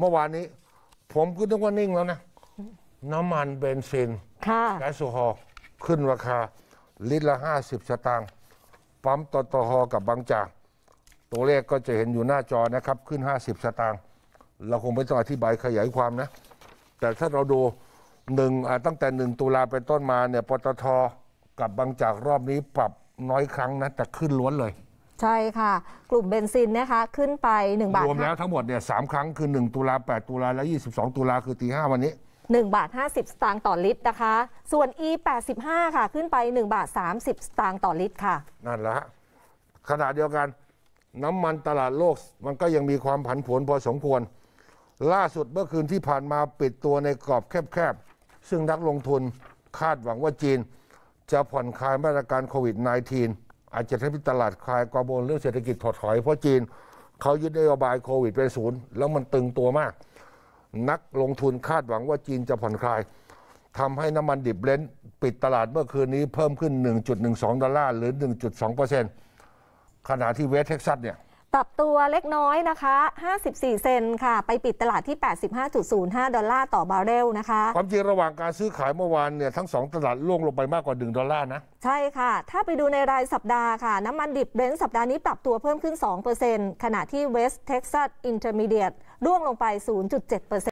เมื่อวานนี้ผมก็้องว่านิ่งแล้วนะ น้ำมันเบนซินค่ะแก๊สโซฮอล์ขึ้นราคาลิตรละห้าสิบตางค์ปั๊มตตฮกับบางจาก ตัวเลขก็จะเห็นอยู่หน้าจอนะครับ ขึ้นห้าสิบตางค์เราคงไม่ต้องอธิบายขยายความนะ แต่ถ้าเราดูหนึ่งตั้งแต่หนึ่งตุลาเป็นต้นมาเนี่ยปตทกับบางจากรอบนี้ปรับน้อยครั้งนะแต่ขึ้นล้วนเลยใช่ค่ะ กลุ่มเบนซินนะคะขึ้นไป 1 บาทรวมแล้วทั้งหมดเนี่ยสามครั้งคือ 1 ตุลา8ตุลาและ 22 ตุลาคือตีห้าวันนี้ 1 บาท 50 สตางค์ต่อลิตรนะคะ ส่วน e 8 5ค่ะ ขึ้นไป 1 บาท 30 สตางค์ต่อลิตรค่ะ นั่นแหละขณะเดียวกันน้ำมันตลาดโลกมันก็ยังมีความผันผวนพอสมควร ล่าสุดเมื่อคืนที่ผ่านมาปิดตัวในกรอบแคบๆซึ่งนักลงทุนคาดหวังว่าจีนจะผ่อนคลายมาตรการโควิด -19 อาจจะทำให้ตลาดคลายกังวลเรื่องเศรษฐกิจถดถอยเพราะจีนเขายึดนโยบายโควิดเป็นศูนย์แล้วมันตึงตัวมาก นักลงทุนคาดหวังว่าจีนจะผ่อนคลายทำให้น้ำมันดิบเลนปิดตลาดเมื่อคืนนี้เพิ่มขึ้น 1.12 ดอลลาร์หรือ 1.2%ขณะที่เวสเท็กซัสเนี่ยปรับตัวเล็กน้อยนะคะ 54 เซนค่ะ ไปปิดตลาดที่ 85.05 ดอลลาร์ต่อ บาร์เรลนะคะ ความจริงระหว่างการซื้อขายเมื่อวานเนี่ยทั้ง 2 ตลาดล่วงลงไปมากกว่า 1 ดอลลาร์นะ ใช่ค่ะ ถ้าไปดูในรายสัปดาห์ค่ะ น้ำมันดิบเบรนซ์สัปดาห์นี้ปรับตัวเพิ่มขึ้น 2%ขณะที่เวสเท็กซัสอินเ m อร์มีเดียตร่วงลงไป 0.7%